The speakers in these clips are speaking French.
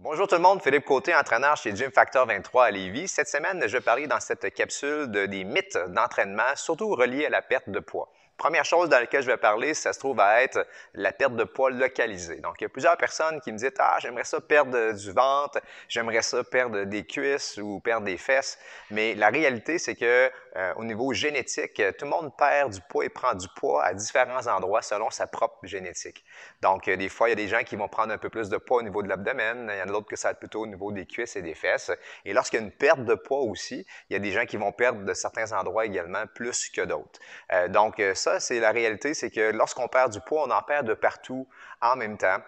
Bonjour tout le monde, Philippe Côté, entraîneur chez Gym Factor 23 à Lévis. Cette semaine, je vais parler dans cette capsule de, des mythes d'entraînement, surtout reliés à la perte de poids. Première chose dans laquelle je vais parler, ça se trouve à être la perte de poids localisée. Donc, il y a plusieurs personnes qui me disent Ah, j'aimerais ça perdre du ventre, j'aimerais ça perdre des cuisses ou perdre des fesses. Mais la réalité, c'est que euh, au niveau génétique, tout le monde perd du poids et prend du poids à différents endroits selon sa propre génétique. Donc, euh, des fois, il y a des gens qui vont prendre un peu plus de poids au niveau de l'abdomen, il y en a d'autres que ça va plutôt au niveau des cuisses et des fesses. Et lorsqu'il y a une perte de poids aussi, il y a des gens qui vont perdre de certains endroits également plus que d'autres. Euh, donc, ça, c'est la réalité, c'est que lorsqu'on perd du poids, on en perd de partout en même temps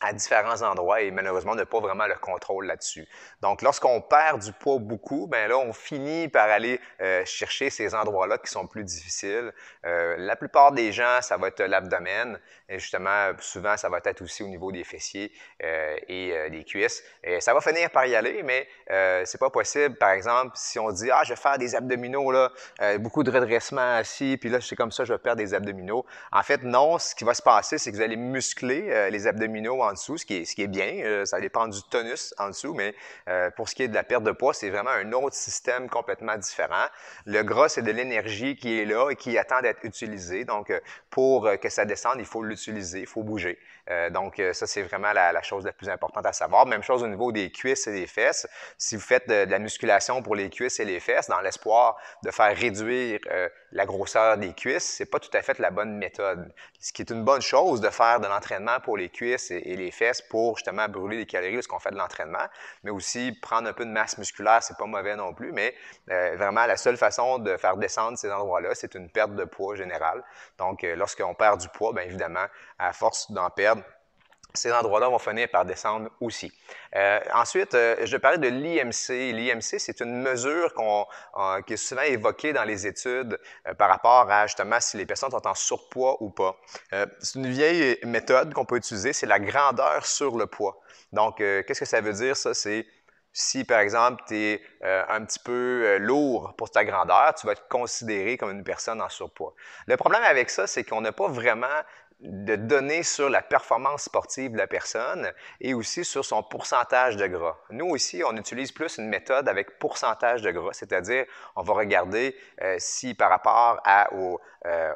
à différents endroits et malheureusement, on n'a pas vraiment le contrôle là-dessus. Donc, lorsqu'on perd du poids beaucoup, ben là, on finit par aller euh, chercher ces endroits-là qui sont plus difficiles. Euh, la plupart des gens, ça va être l'abdomen et justement, souvent, ça va être aussi au niveau des fessiers euh, et des cuisses. Et ça va finir par y aller, mais c'est pas possible. Par exemple, si on dit ah, je vais faire des abdominaux là, beaucoup de redressement assis, puis là, c'est comme ça, je vais perdre des abdominaux. En fait, non. Ce qui va se passer, c'est que vous allez muscler les abdominaux en dessous, ce qui est, bien. Euh, ça dépend du tonus en dessous, mais euh, pour ce qui est de la perte de poids, c'est vraiment un autre système complètement différent. Le gras, c'est de l'énergie qui est là et qui attend d'être utilisée. Donc, euh, pour que ça descende, il faut l'utiliser, il faut bouger. donc, ça, c'est vraiment la, chose la plus importante à savoir. Même chose au niveau des cuisses et des fesses. Si vous faites de la musculation pour les cuisses et les fesses, dans l'espoir de faire réduire la grosseur des cuisses, c'est pas tout à fait la bonne méthode. Ce qui est une bonne chose de faire de l'entraînement pour les cuisses et, les fesses pour justement brûler des calories lorsqu'on fait de l'entraînement, mais aussi prendre un peu de masse musculaire, c'est pas mauvais non plus, mais euh, vraiment la seule façon de faire descendre ces endroits-là, c'est une perte de poids générale. Donc euh, lorsqu'on perd du poids, bien évidemment, à force d'en perdre, ces endroits-là vont finir par descendre aussi. Euh, ensuite, euh, je vais parler de l'IMC. L'IMC, c'est une mesure euh, qui est souvent évoquée dans les études par rapport à justement si les personnes sont en surpoids ou pas. c'est une vieille méthode qu'on peut utiliser, c'est la grandeur sur le poids. Donc, qu'est-ce que ça veut dire, ça? C'est si, par exemple, tu es un petit peu lourd pour ta grandeur, tu vas être considéré comme une personne en surpoids. Le problème avec ça, c'est qu'on n'a pas vraiment de donner sur la performance sportive de la personne et aussi sur son pourcentage de gras. Nous aussi, on utilise plus une méthode avec pourcentage de gras, c'est-à-dire on va regarder euh, si par rapport à, au, euh,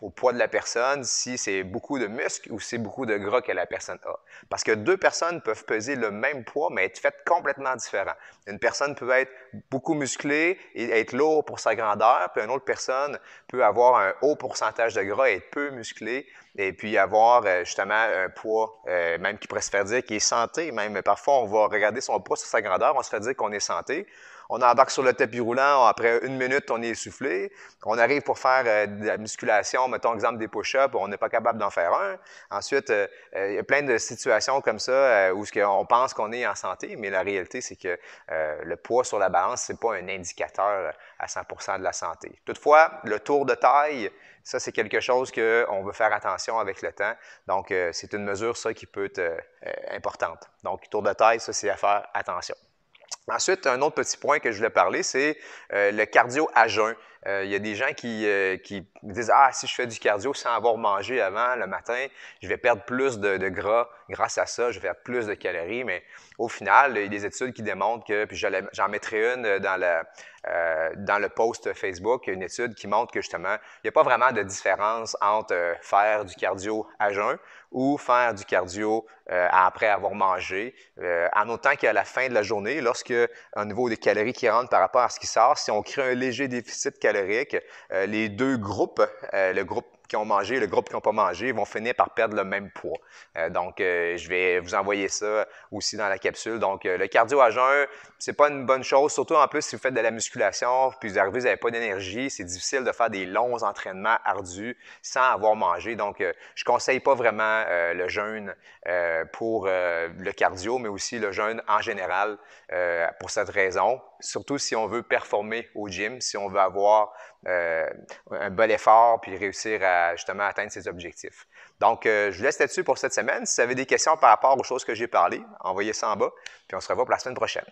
au, poids de la personne, si c'est beaucoup de muscles ou si c'est beaucoup de gras que la personne a. Parce que deux personnes peuvent peser le même poids, mais être faites complètement différent. Une personne peut être beaucoup musclée et être lourd pour sa grandeur, puis une autre personne peut avoir un haut pourcentage de gras et être peu musclée et puis avoir euh, justement un poids, euh, même qui pourrait se faire dire qu'il est santé. Même parfois, on va regarder son poids sur sa grandeur, on se fait dire qu'on est santé on embarque sur le tapis roulant, après une minute, on est essoufflé, on arrive pour faire euh, de la musculation, mettons exemple des push-ups, on n'est pas capable d'en faire un. Ensuite, euh, euh, il y a plein de situations comme ça où on pense qu'on est en santé, mais la réalité, c'est que le poids sur la balance, c'est n'est pas un indicateur à 100 de la santé. Toutefois, le tour de taille, ça, c'est quelque chose qu'on veut faire attention avec le temps. Donc, c'est une mesure, ça, qui peut être importante. Donc, tour de taille, ça, c'est à faire attention. Ensuite, un autre petit point que je voulais parler, c'est euh, le cardio à il euh, y a des gens qui, euh, disent Ah, si je fais du cardio sans avoir mangé avant le matin, je vais perdre plus de, gras grâce à ça, je vais perdre plus de calories. Mais au final, il y a des études qui démontrent que, puis j'en mettrai une euh, dans, la, dans le post Facebook, une étude qui montre que justement, il n'y a pas vraiment de différence entre faire du cardio à jeun ou faire du cardio après avoir mangé, en autant qu'à la fin de la journée, lorsque un niveau des calories qui rentrent par rapport à ce qui sort, si on crée un léger déficit calorique, euh, les deux groupes, euh, le groupe qui ont mangé le groupe qui n'ont pas mangé vont finir par perdre le même poids. Euh, donc, euh, je vais vous envoyer ça aussi dans la capsule. Donc, euh, le cardio à jeun, c'est pas une bonne chose, surtout en plus si vous faites de la musculation, puis vous arrivez, vous n'avez pas d'énergie, c'est difficile de faire des longs entraînements ardus sans avoir mangé. Donc, je ne conseille pas vraiment le jeûne pour le cardio, mais aussi le jeûne en général pour cette raison. Surtout si on veut performer au gym, si on veut avoir euh, un bel effort puis réussir à justement atteindre ses objectifs. Donc, euh, je vous laisse là-dessus pour cette semaine. Si vous avez des questions par rapport aux choses que j'ai parlé, envoyez ça en bas, puis on se revoit pour la semaine prochaine.